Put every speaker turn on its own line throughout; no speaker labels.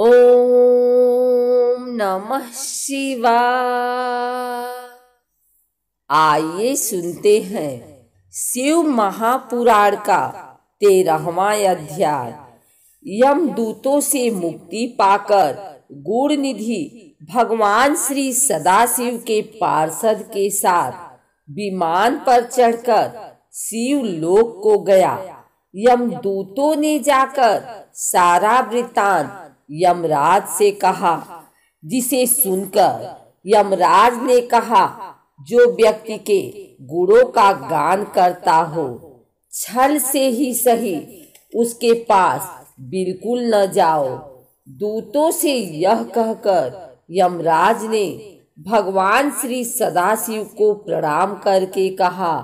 ओम नमः शिवा आइए सुनते हैं शिव महापुराण का तेरहवा अध्याय यम दूतों से मुक्ति पाकर गुण निधि भगवान श्री सदाशिव के पार्षद के साथ विमान पर चढ़कर शिव लोक को गया यम दूतों ने जाकर सारा वृतांत यमराज से कहा जिसे सुनकर यमराज ने कहा जो व्यक्ति के गुणों का गान करता हो छल से ही सही उसके पास बिल्कुल न जाओ दूतों से यह कहकर यमराज ने भगवान श्री सदाशिव को प्रणाम करके कहा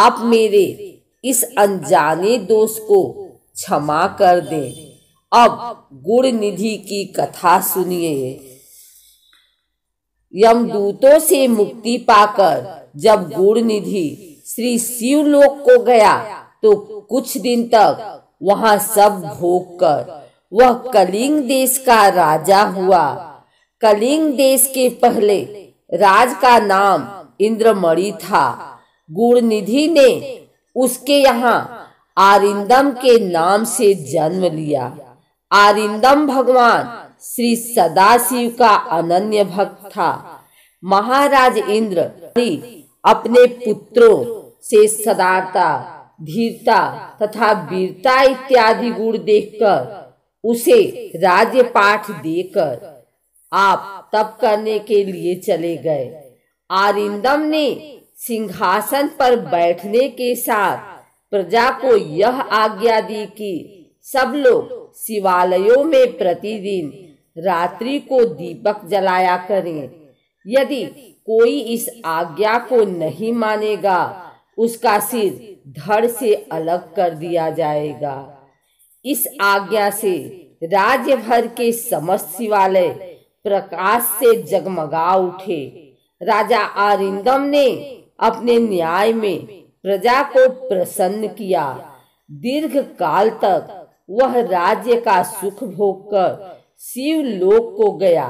आप मेरे इस अनजाने दोष को क्षमा कर दें अब गुण निधि की कथा सुनिए यमदूतों से मुक्ति पाकर जब गुण निधि श्री शिवलोक को गया तो कुछ दिन तक वहाँ सब भोग कर वह कलिंग देश का राजा हुआ कलिंग देश के पहले राज का नाम इंद्रमणि था निधि ने उसके यहाँ आरिंदम के नाम से जन्म लिया आरिंदम भगवान श्री सदाशिव का अनन्य भक्त था महाराज इंद्र अपने पुत्रों से सदारता धीरता तथा वीरता इत्यादि गुण देखकर उसे राज्य पाठ देकर आप तप करने के लिए चले गए आरिंदम ने सिंहासन पर बैठने के साथ प्रजा को यह आज्ञा दी कि सब लोग शिवालयों में प्रतिदिन रात्रि को दीपक जलाया करें यदि कोई इस आज्ञा को नहीं मानेगा उसका सिर धड़ से अलग कर दिया जाएगा इस आज्ञा से राज्य भर के समस्त शिवालय प्रकाश से जगमगा उठे राजा आरिंदम ने अपने न्याय में प्रजा को प्रसन्न किया दीर्घ काल तक वह राज्य का सुख भोग कर शिव लोक को गया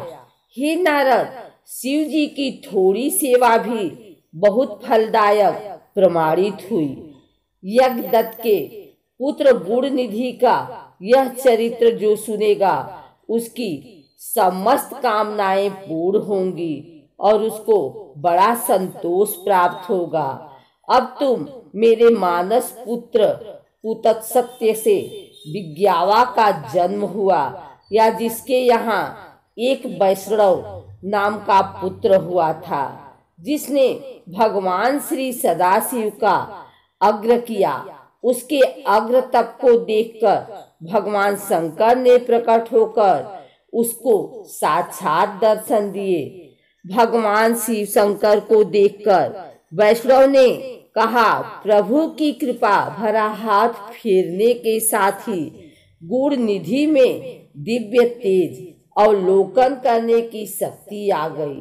हे नारद शिव जी की थोड़ी सेवा भी बहुत फलदायक प्रमाणित हुई यज्ञदत्त के पुत्र गुण निधि का यह चरित्र जो सुनेगा उसकी समस्त कामनाएं पूर्ण होंगी और उसको बड़ा संतोष प्राप्त होगा अब तुम मेरे मानस पुत्र पुतक सत्य से विज्ञावा का जन्म हुआ या जिसके यहाँ एक वैष्णव नाम का पुत्र हुआ था जिसने भगवान श्री सदाशिव का अग्र किया उसके अग्र तप को देखकर भगवान शंकर ने प्रकट होकर उसको साक्षात दर्शन दिए भगवान शिव शंकर को देखकर वैष्णव ने कहा प्रभु की कृपा भरा हाथ फेरने के साथ ही गुड़ निधि में दिव्य तेज अवलोकन करने की शक्ति आ गई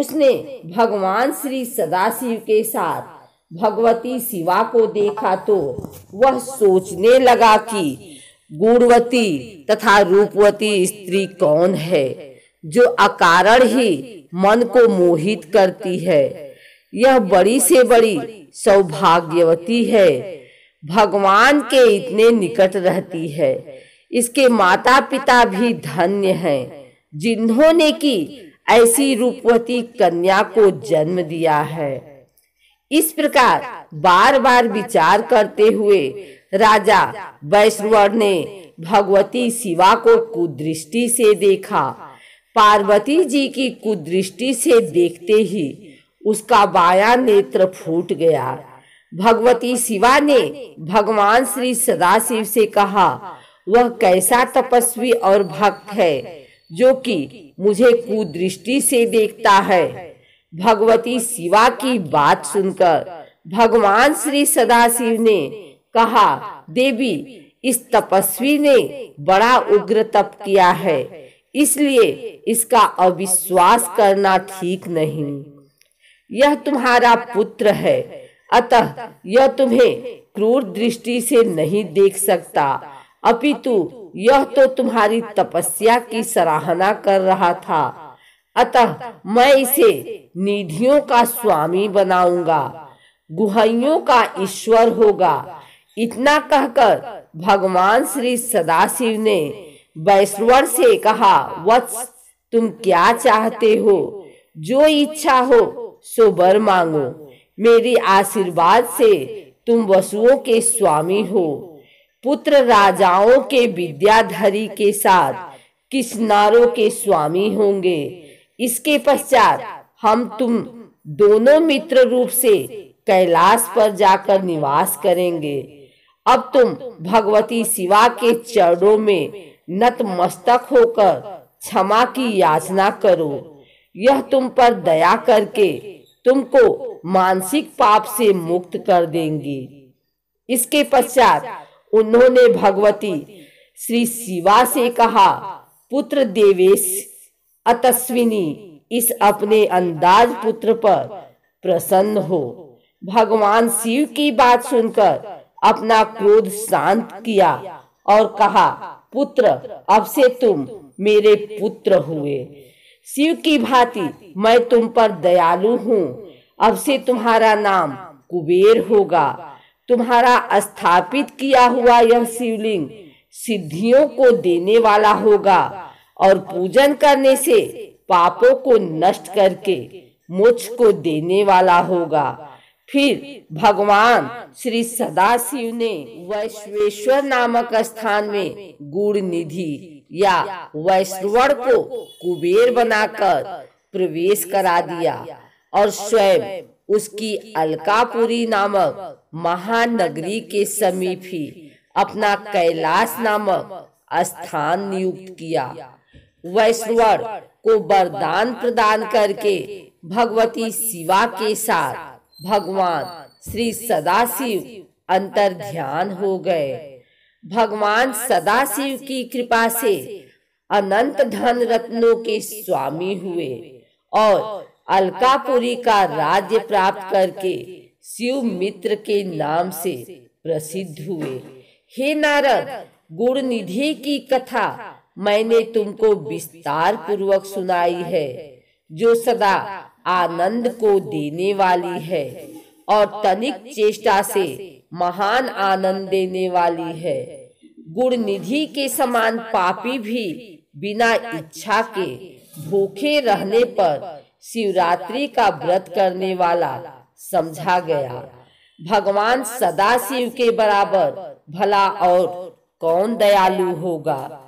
उसने भगवान श्री सदाशिव के साथ भगवती शिवा को देखा तो वह सोचने लगा कि गुणवती तथा रूपवती स्त्री कौन है जो अकारण ही मन को मोहित करती है यह बड़ी से बड़ी सौभाग्यवती है भगवान के इतने निकट रहती है इसके माता पिता भी धन्य हैं जिन्होंने की ऐसी रूपवती कन्या को जन्म दिया है इस प्रकार बार बार विचार करते हुए राजा वैश्वर ने भगवती शिवा को कुदृष्टि से देखा पार्वती जी की कुदृष्टि से देखते ही उसका बाया नेत्र फूट गया भगवती शिवा ने भगवान श्री सदाशिव से कहा वह कैसा तपस्वी और भक्त है जो कि मुझे कुदृष्टि से देखता है भगवती शिवा की बात सुनकर भगवान श्री सदाशिव ने कहा देवी इस तपस्वी ने बड़ा उग्र तप किया है इसलिए इसका अविश्वास करना ठीक नहीं यह तुम्हारा पुत्र है अतः यह तुम्हें क्रूर दृष्टि से नहीं देख सकता अपितु यह तो तुम्हारी तपस्या की सराहना कर रहा था अतः मैं इसे निधियों का स्वामी बनाऊंगा गुहाइयों का ईश्वर होगा इतना कहकर भगवान श्री सदाशिव ने वैश्वर से कहा वत्स तुम क्या चाहते हो जो इच्छा हो सो वर मांगो मेरे आशीर्वाद से तुम वसुओं के स्वामी हो पुत्र राजाओं के विद्याधरी के साथ किसनारों के स्वामी होंगे इसके पश्चात हम तुम दोनों मित्र रूप से कैलाश पर जाकर निवास करेंगे अब तुम भगवती शिवा के चरणों में नतमस्तक होकर क्षमा की याचना करो यह तुम पर दया करके तुमको मानसिक पाप से मुक्त कर देंगे इसके पश्चात उन्होंने भगवती श्री शिवा से कहा पुत्र देवेश अतस्विनी इस अपने अंदाज पुत्र पर प्रसन्न हो भगवान शिव की बात सुनकर अपना क्रोध शांत किया और कहा पुत्र अब से तुम मेरे पुत्र हुए शिव की भांति मैं तुम पर दयालु हूँ अब से तुम्हारा नाम कुबेर होगा तुम्हारा स्थापित किया हुआ यह शिवलिंग सिद्धियों को देने वाला होगा और पूजन करने से पापों को नष्ट करके मोक्ष को देने वाला होगा फिर भगवान श्री सदाशिव ने वैश्वेश्वर नामक स्थान में गुड़ निधि या वैश्रवण को कुबेर बनाकर प्रवेश करा दिया और स्वयं उसकी अलकापुरी नामक महानगरी के समीप ही अपना कैलाश नामक स्थान नियुक्त किया वैश्वर को वरदान प्रदान करके भगवती शिवा के साथ भगवान श्री सदाशिव अंतर ध्यान हो गए भगवान सदाशिव की कृपा से अनंत धन रत्नों के स्वामी हुए और अलकापुरी का राज्य प्राप्त करके शिव मित्र के नाम से प्रसिद्ध हुए हे नारद गुण निधि की कथा मैंने तुमको विस्तार पूर्वक सुनाई है जो सदा आनंद को देने वाली है और तनिक चेष्टा से महान आनंद देने वाली है गुण निधि के समान पापी भी बिना इच्छा के भूखे रहने पर शिवरात्रि का व्रत करने वाला समझा गया भगवान सदा शिव के बराबर भला और कौन दयालु होगा